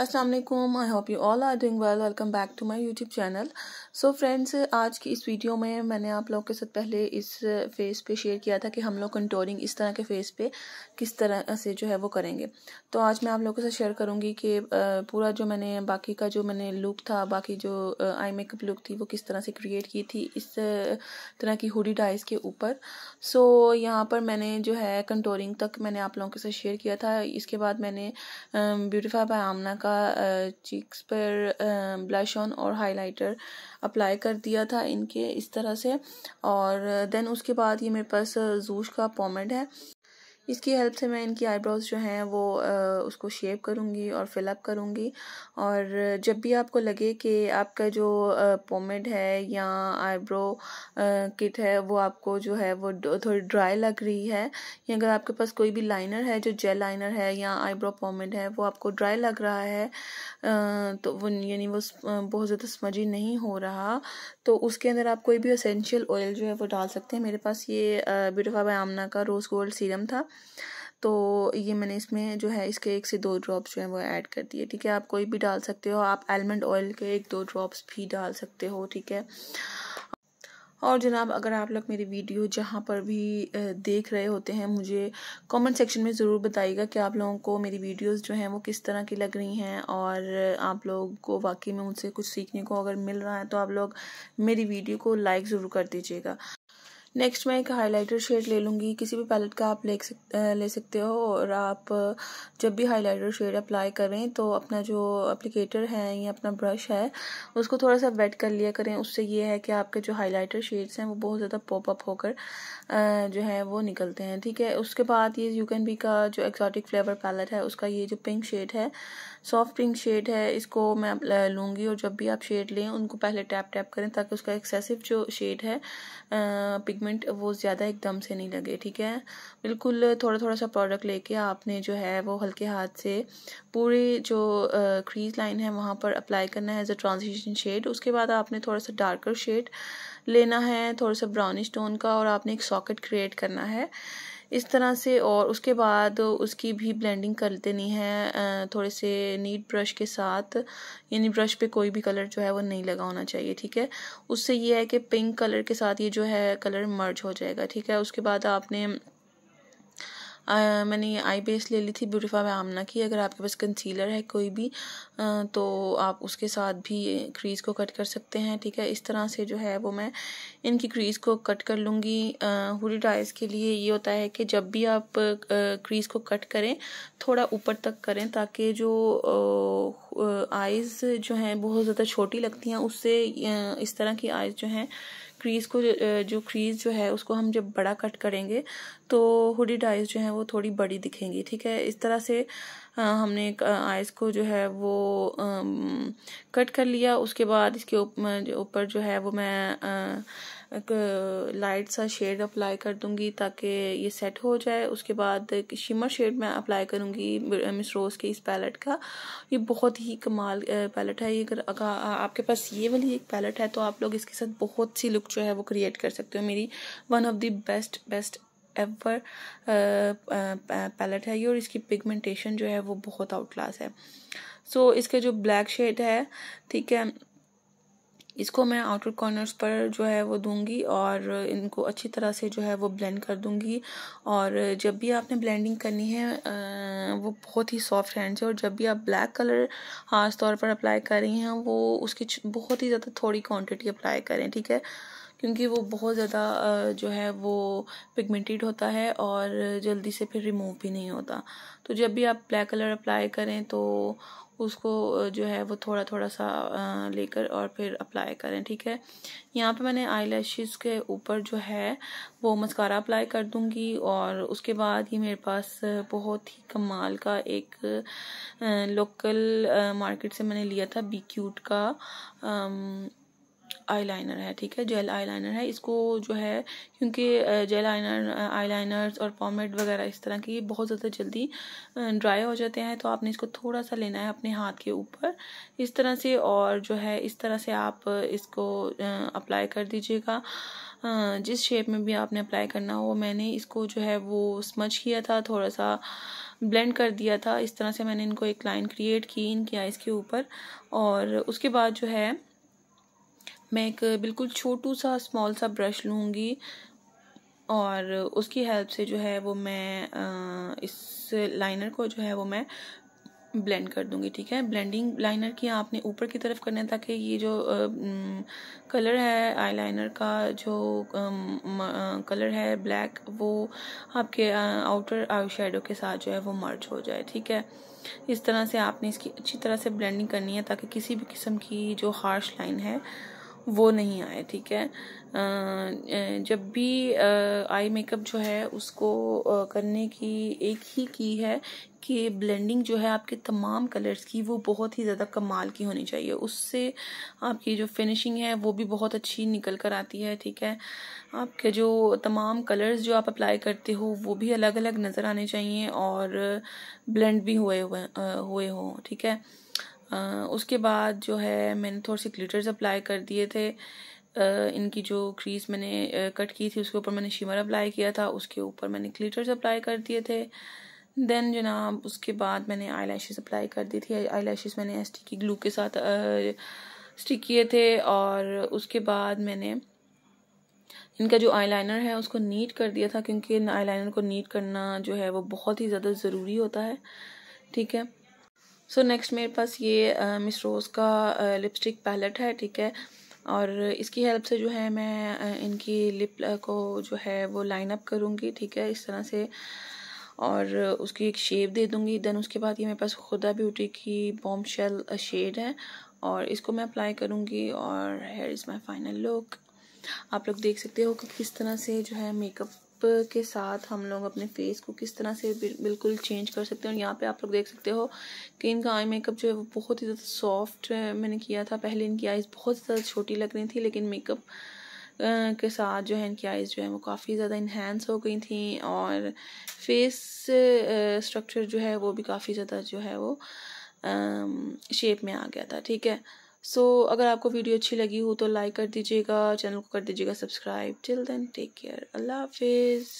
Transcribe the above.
Aslam I hope you all are doing well welcome back to my YouTube channel so friends आज की इस video में मैंने आप लोगों के साथ पहले इस फेस पे शेयर किया था कि हम लोग कंटोरिंग इस तरह के फेस पे किस तरह से जो है वो करेंगे तो आज मैं आप लोगों के साथ शेयर करूँगी कि पूरा जो मैंने बाकी का जो मैंने लुक था बाकी जो आई मेकअप लुक थी वो किस तरह से क्रिएट की थी इस तरह की हुडी डाइस के ऊपर सो so, यहाँ पर मैंने जो है कंटोरिंग तक मैंने आप लोगों के साथ शेयर किया था इसके बाद मैंने ब्यूटीफाई बाय आमना का का चीक्स पर ब्लश ऑन और हाइलाइटर अप्लाई कर दिया था इनके इस तरह से और देन उसके बाद ये मेरे पास जूश का पॉमेड है इसकी हेल्प से मैं इनकी आईब्रोज़ जो हैं वो उसको शेप करूँगी और फिलअप करूँगी और जब भी आपको लगे कि आपका जो पोमेड है या आईब्रो किट है वो आपको जो है वो थोड़ी ड्राई लग रही है या अगर आपके पास कोई भी लाइनर है जो जेल लाइनर है या आईब्रो पोमेड है वो आपको ड्राई लग रहा है तो वो यानी वो बहुत ज़्यादा स्मजी नहीं हो रहा तो उसके अंदर आप कोई भी असेंशियल ऑयल जो है वो डाल सकते हैं मेरे पास ये ब्यूटिफा बाय आमना का रोज़ गोल्ड सीरम था तो ये मैंने इसमें जो है इसके एक से दो ड्रॉप्स जो हैं वो ऐड कर दिए ठीक है आप कोई भी डाल सकते हो आप आलमंड ऑयल के एक दो ड्रॉप्स भी डाल सकते हो ठीक है और जनाब अगर आप लोग मेरी वीडियो जहाँ पर भी देख रहे होते हैं मुझे कमेंट सेक्शन में ज़रूर बताइएगा कि आप लोगों को मेरी वीडियोस जो हैं वो किस तरह की लग रही हैं और आप लोग को वाकई में उनसे कुछ सीखने को अगर मिल रहा है तो आप लोग मेरी वीडियो को लाइक ज़रूर कर दीजिएगा नेक्स्ट मैं एक हाइलाइटर शेड ले लूँगी किसी भी पैलेट का आप ले सकते ले सकते हो और आप जब भी हाइलाइटर शेड अप्लाई करें तो अपना जो अप्लीकेटर है या अपना ब्रश है उसको थोड़ा सा वेट कर लिया करें उससे ये है कि आपके जो हाइलाइटर शेड्स हैं वो बहुत ज़्यादा पॉपअप होकर जो है वो निकलते हैं ठीक है उसके बाद ये यू कैन बी का जो एक्जॉटिक फ्लेवर पैलेट है उसका ये जो पिंक शेड है सॉफ्ट पिंक शेड है इसको मैं लूँगी और जब भी आप शेड लें उनको पहले टैप टैप करें ताकि उसका एक्सेसिव जो शेड है पिगमेंट वो ज़्यादा एकदम से नहीं लगे ठीक है बिल्कुल थोड़ा थोड़ा सा प्रोडक्ट लेके आपने जो है वो हल्के हाथ से पूरे जो क्रीज लाइन है वहाँ पर अप्लाई करना है एज अ ट्रांजिशन शेड उसके बाद आपने थोड़ा सा डार्कर शेड लेना है थोड़ा सा ब्राउनिश टोन का और आपने एक सॉकेट क्रिएट करना है इस तरह से और उसके बाद उसकी भी ब्लेंडिंग कर देनी है थोड़े से नीट ब्रश के साथ यानी ब्रश पे कोई भी कलर जो है वो नहीं लगा होना चाहिए ठीक है उससे ये है कि पिंक कलर के साथ ये जो है कलर मर्ज हो जाएगा ठीक है उसके बाद आपने मैंने मैंने आई बेस ले ली थी ब्यूटीफा में आमना की अगर आपके पास कंसीलर है कोई भी आ, तो आप उसके साथ भी क्रीज़ को कट कर सकते हैं ठीक है इस तरह से जो है वो मैं इनकी क्रीज़ को कट कर लूँगी हुडी डाइज के लिए ये होता है कि जब भी आप क्रीज़ को कट करें थोड़ा ऊपर तक करें ताकि जो आइज़ जो हैं बहुत ज़्यादा छोटी लगती हैं उससे इस तरह की आइज़ जो हैं क्रीज को जो क्रीज जो है उसको हम जब बड़ा कट करेंगे तो हुडी डाइज जो है वो थोड़ी बड़ी दिखेंगी ठीक है इस तरह से हमने आइज़ को जो है वो कट कर लिया उसके बाद इसके ऊपर जो है वो मैं लाइट सा शेड अप्लाई कर दूंगी ताकि ये सेट हो जाए उसके बाद शिमर शेड मैं अप्लाई करूंगी मिस रोज़ के इस पैलेट का ये बहुत ही कमाल पैलेट है ये अगर आपके पास ये वाली एक पैलेट है तो आप लोग इसके साथ बहुत सी लुक जो है वो क्रिएट कर सकते हो मेरी one of the best best ever palette है ये और इसकी पिगमेंटेशन जो है वो बहुत आउट क्लास है सो so, इसके जो ब्लैक शेड है ठीक है इसको मैं आउटर कॉर्नर्स पर जो है वो दूंगी और इनको अच्छी तरह से जो है वो ब्लेंड कर दूंगी और जब भी आपने ब्लेंडिंग करनी है वो बहुत ही सॉफ्ट हैंड से और जब भी आप ब्लैक कलर ख़ास तौर पर अप्लाई कर रही हैं वो उसकी बहुत ही ज़्यादा थोड़ी क्वांटिटी अप्लाई करें ठीक है क्योंकि वो बहुत ज़्यादा जो है वो पिगमेंटेड होता है और जल्दी से फिर रिमूव भी नहीं होता तो जब भी आप ब्लैक कलर अप्लाई करें तो उसको जो है वो थोड़ा थोड़ा सा लेकर और फिर अप्लाई करें ठीक है यहाँ पे मैंने आई के ऊपर जो है वो मस्कारा अप्लाई कर दूँगी और उसके बाद ये मेरे पास बहुत ही कमाल का एक लोकल मार्केट से मैंने लिया था बी क्यूट का आईलाइनर है ठीक है जेल आईलाइनर है इसको जो है क्योंकि जेल आईलाइनर आईलाइनर्स और पॉमेट वगैरह इस तरह की बहुत ज़्यादा जल्दी ड्राई हो जाते हैं तो आपने इसको थोड़ा सा लेना है अपने हाथ के ऊपर इस तरह से और जो है इस तरह से आप इसको अप्लाई कर दीजिएगा जिस शेप में भी आपने अप्लाई करना हो मैंने इसको जो है वो स्मच किया था थोड़ा सा ब्लेंड कर दिया था इस तरह से मैंने इनको एक लाइन क्रिएट की इनकी आइज़ के ऊपर और उसके बाद जो है मैं एक बिल्कुल छोटू सा स्मॉल सा ब्रश लूँगी और उसकी हेल्प से जो है वो मैं इस लाइनर को जो है वो मैं ब्लेंड कर दूंगी ठीक है ब्लेंडिंग लाइनर की आपने ऊपर की तरफ करना है ताकि ये जो कलर है आईलाइनर का जो कलर है ब्लैक वो आपके आउटर आई शेडो के साथ जो है वो मर्च हो जाए ठीक है इस तरह से आपने इसकी अच्छी तरह से ब्लेंडिंग करनी है ताकि किसी भी किस्म की जो हार्श लाइन है वो नहीं आए ठीक है जब भी आई मेकअप जो है उसको करने की एक ही की है कि ब्लेंडिंग जो है आपके तमाम कलर्स की वो बहुत ही ज़्यादा कमाल की होनी चाहिए उससे आपकी जो फिनिशिंग है वो भी बहुत अच्छी निकल कर आती है ठीक है आपके जो तमाम कलर्स जो आप अप्लाई करते हो वो भी अलग अलग नज़र आने चाहिए और ब्लेंड भी हुए हुए हुए हों ठीक है उसके बाद जो है मैंने थोड़े से ग्लिटर्स अप्लाई कर दिए थे इनकी जो क्रीज मैंने कट की थी उसके ऊपर मैंने शिमर अप्लाई किया था उसके ऊपर मैंने ग्लिटर्स अप्लाई कर दिए थे देन जनाब उसके बाद मैंने आई लैशेज़ अप्लाई कर दी थी आई लैशेज़ मैंने की ग्लू के साथ स्टिक किए थे और उसके बाद मैंने इनका जो आईलाइनर है उसको नीट कर दिया था क्योंकि आईलाइनर को नीट करना जो है वो बहुत ही ज़्यादा ज़रूरी होता है ठीक है सो so, नेक्स्ट मेरे पास ये मिस रोज़ का लिपस्टिक पैलेट है ठीक है और इसकी हेल्प से जो है मैं इनकी लिप को जो है वो लाइन अप करूँगी ठीक है इस तरह से और उसकी एक शेप दे दूँगी देन उसके बाद ये मेरे पास खुदा ब्यूटी की बॉम शेल शेड है और इसको मैं अप्लाई करूँगी और here is my final look आप लोग देख सकते हो कि किस तरह से जो है मेकअप के साथ हम लोग अपने फेस को किस तरह से बिल्कुल चेंज कर सकते हैं और यहाँ पे आप लोग देख सकते हो कि इनका आई मेकअप जो है वो बहुत ही ज़्यादा सॉफ्ट मैंने किया था पहले इनकी आइज़ बहुत ज़्यादा छोटी लग रही थी लेकिन मेकअप के साथ जो है इनकी आइज़ जो है वो काफ़ी ज़्यादा इन्हेंस हो गई थी और फेस स्ट्रक्चर जो है वो भी काफ़ी ज़्यादा जो है वो शेप में आ गया था ठीक है सो so, अगर आपको वीडियो अच्छी लगी हो तो लाइक कर दीजिएगा चैनल को कर दीजिएगा subscribe till then take care अल्लाह हाफिज़